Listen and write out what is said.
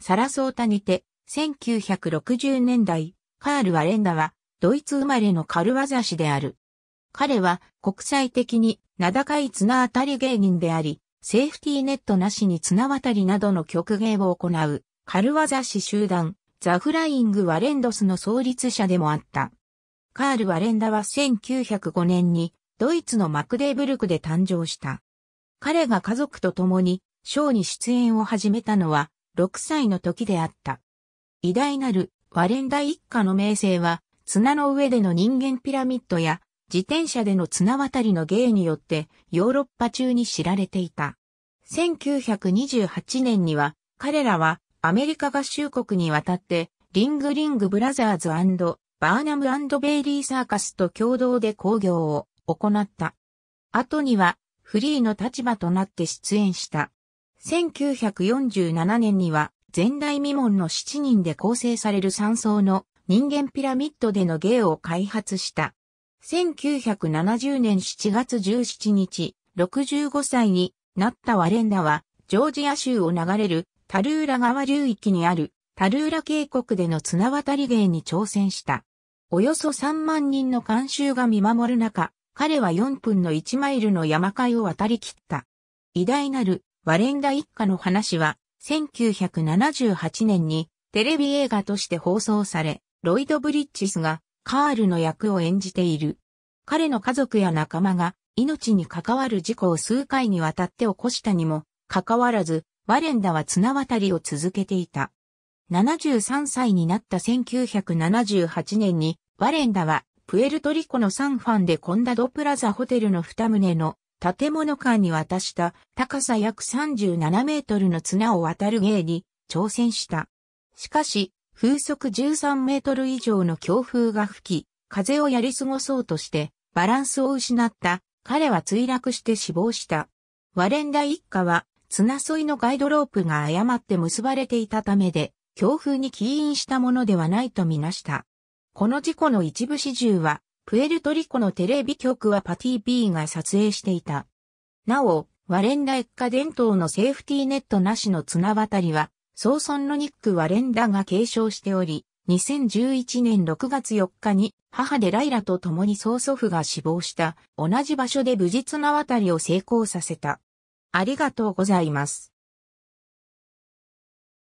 サラソータにて、1960年代、カール・ワレンダは、ドイツ生まれのカルワザ氏である。彼は、国際的に、名高い綱渡り芸人であり、セーフティーネットなしに綱渡りなどの曲芸を行う、カルワザ氏集団、ザ・フライング・ワレンドスの創立者でもあった。カール・ワレンダは1905年に、ドイツのマクデーブルクで誕生した。彼が家族と共に、ショーに出演を始めたのは、6歳の時であった。偉大なるワレンダ一家の名声は、綱の上での人間ピラミッドや、自転車での綱渡りの芸によってヨーロッパ中に知られていた。1928年には彼らはアメリカ合衆国に渡ってリングリングブラザーズバーナムベイリーサーカスと共同で興行を行った。後にはフリーの立場となって出演した。1947年には、前代未聞の7人で構成される3層の人間ピラミッドでの芸を開発した。1970年7月17日、65歳になったワレンダは、ジョージア州を流れるタルーラ川流域にあるタルーラ渓谷での綱渡り芸に挑戦した。およそ3万人の観衆が見守る中、彼は4分の1マイルの山階を渡り切った。偉大なるワレンダ一家の話は、1978年にテレビ映画として放送され、ロイド・ブリッジスがカールの役を演じている。彼の家族や仲間が命に関わる事故を数回にわたって起こしたにも、かかわらず、ワレンダは綱渡りを続けていた。73歳になった1978年に、ワレンダは、プエルトリコのサンファンでコンダドプラザホテルの二棟の建物間に渡した高さ約37メートルの綱を渡る芸に挑戦した。しかし、風速13メートル以上の強風が吹き、風をやり過ごそうとして、バランスを失った彼は墜落して死亡した。ワレンダ一家は、綱沿いのガイドロープが誤って結ばれていたためで、強風に起因したものではないとみなした。この事故の一部始終は、プエルトリコのテレビ局はパティ B が撮影していた。なお、ワレンダ一家伝統のセーフティーネットなしの綱渡りは、総村のニック・ワレンダが継承しており、2011年6月4日に母でライラと共に曽祖父が死亡した同じ場所で無実な渡りを成功させた。ありがとうございます。